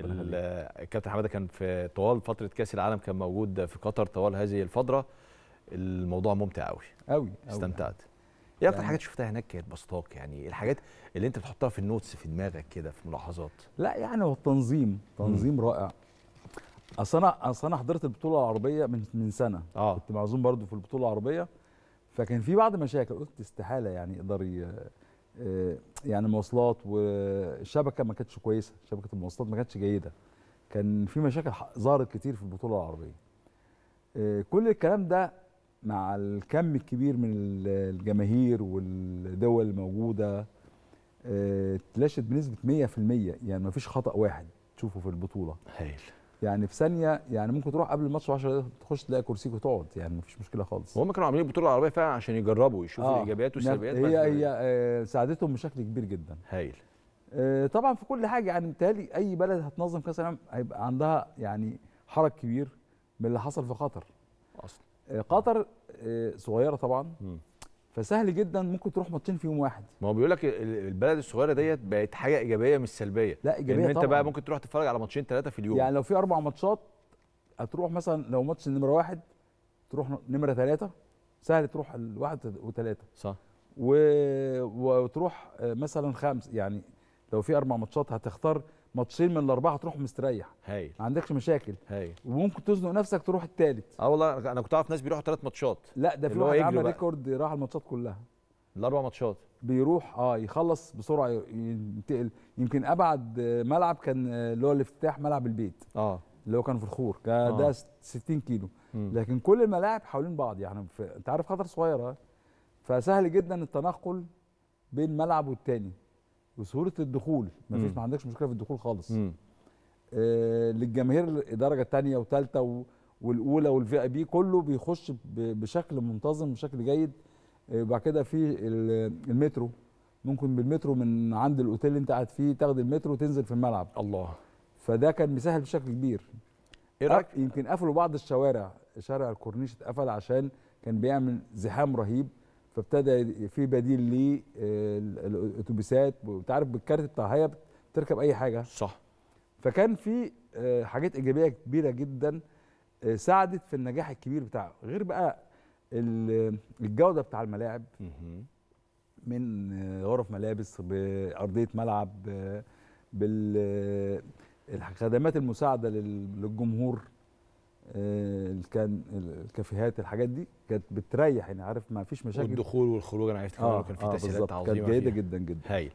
الكابتن حماده كان في طوال فتره كاس العالم كان موجود في قطر طوال هذه الفتره الموضوع ممتع قوي قوي استمتعت ايه اكتر يعني حاجات شفتها هناك كانت بسطاك يعني الحاجات اللي انت بتحطها في النوتس في دماغك كده في ملاحظات لا يعني هو التنظيم تنظيم رائع اصل انا اصل انا حضرت البطوله العربيه من من سنه آه. كنت معزوم برضو في البطوله العربيه فكان في بعض مشاكل قلت استحاله يعني يقدر آه، يعني مواصلات والشبكه ما كانتش كويسه شبكه المواصلات ما كانتش جيده كان في مشاكل ظهرت كتير في البطوله العربيه آه، كل الكلام ده مع الكم الكبير من الجماهير والدول الموجوده آه، تلاشت بنسبه 100% يعني ما فيش خطا واحد تشوفه في البطوله هايل يعني في ثانيه يعني ممكن تروح قبل الماتش ب 10 دقايق تخش تلاقي كرسيك وتقعد يعني مفيش مشكله خالص هم كانوا عاملين البطوله العربيه فعلا عشان يجربوا يشوفوا آه. الايجابيات يعني والسلبيات هي هي آه، ساعدتهم بشكل كبير جدا هايل آه طبعا في كل حاجه يعني متهيألي اي بلد هتنظم كاس العالم هيبقى عندها يعني حرج كبير من اللي حصل في قطر اصلا آه قطر آه صغيره طبعا م. فسهل جدا ممكن تروح ماتشين في يوم واحد ما هو بيقول لك البلد الصغيره ديت بقت حاجه ايجابيه مش سلبيه لا ايجابيه ان انت طبعًا. بقى ممكن تروح تتفرج على ماتشين ثلاثه في اليوم يعني لو في اربع ماتشات هتروح مثلا لو ماتش نمره واحد تروح نمره ثلاثه سهل تروح الواحد وثلاثه صح و... وتروح مثلا خمس يعني لو في اربع ماتشات هتختار ماتشين من الاربعه تروح مستريح هايل ما عندكش مشاكل هايل وممكن تزنق نفسك تروح الثالث اه والله انا كنت اعرف ناس بيروحوا ثلاث ماتشات لا ده في واحد عمل ريكورد راح الماتشات كلها الاربع ماتشات بيروح اه يخلص بسرعه ينتقل يمكن ابعد ملعب كان آه، اللي هو الافتتاح ملعب البيت اه اللي هو كان في الخور ده آه. ده 60 كيلو م. لكن كل الملاعب حوالين بعض يعني في... انت عارف خطر صغيره آه. فسهل جدا التنقل بين ملعب والتاني وسهوله الدخول ما فيش ما عندكش مشكله في الدخول خالص مم. آه للجماهير الدرجه الثانيه والثالثه والاولى والفي اي بي كله بيخش بشكل منتظم بشكل جيد آه بعد كده في المترو ممكن بالمترو من عند الاوتيل اللي انت قاعد فيه تاخد المترو وتنزل في الملعب الله فده كان مسهل بشكل كبير ايه رايك يمكن قفلوا بعض الشوارع شارع الكورنيش اتقفل عشان كان بيعمل زحام رهيب فابتدى في بديل للاتوبيسات آه، وانت عارف بالكارت بتاع هيا بتركب اي حاجه صح فكان في آه، حاجات ايجابيه كبيره جدا آه، ساعدت في النجاح الكبير بتاعه غير بقى الجوده بتاع الملاعب من غرف ملابس بارضيه ملعب بالخدمات المساعده للجمهور آه، كان الكافيهات الحاجات دي كانت بتريح يعني عارف ما فيش مشاكل والدخول والخروج انا عرفت كمان آه كان في آه تسهيلات عظيمه كانت جيده جدا جدا هايل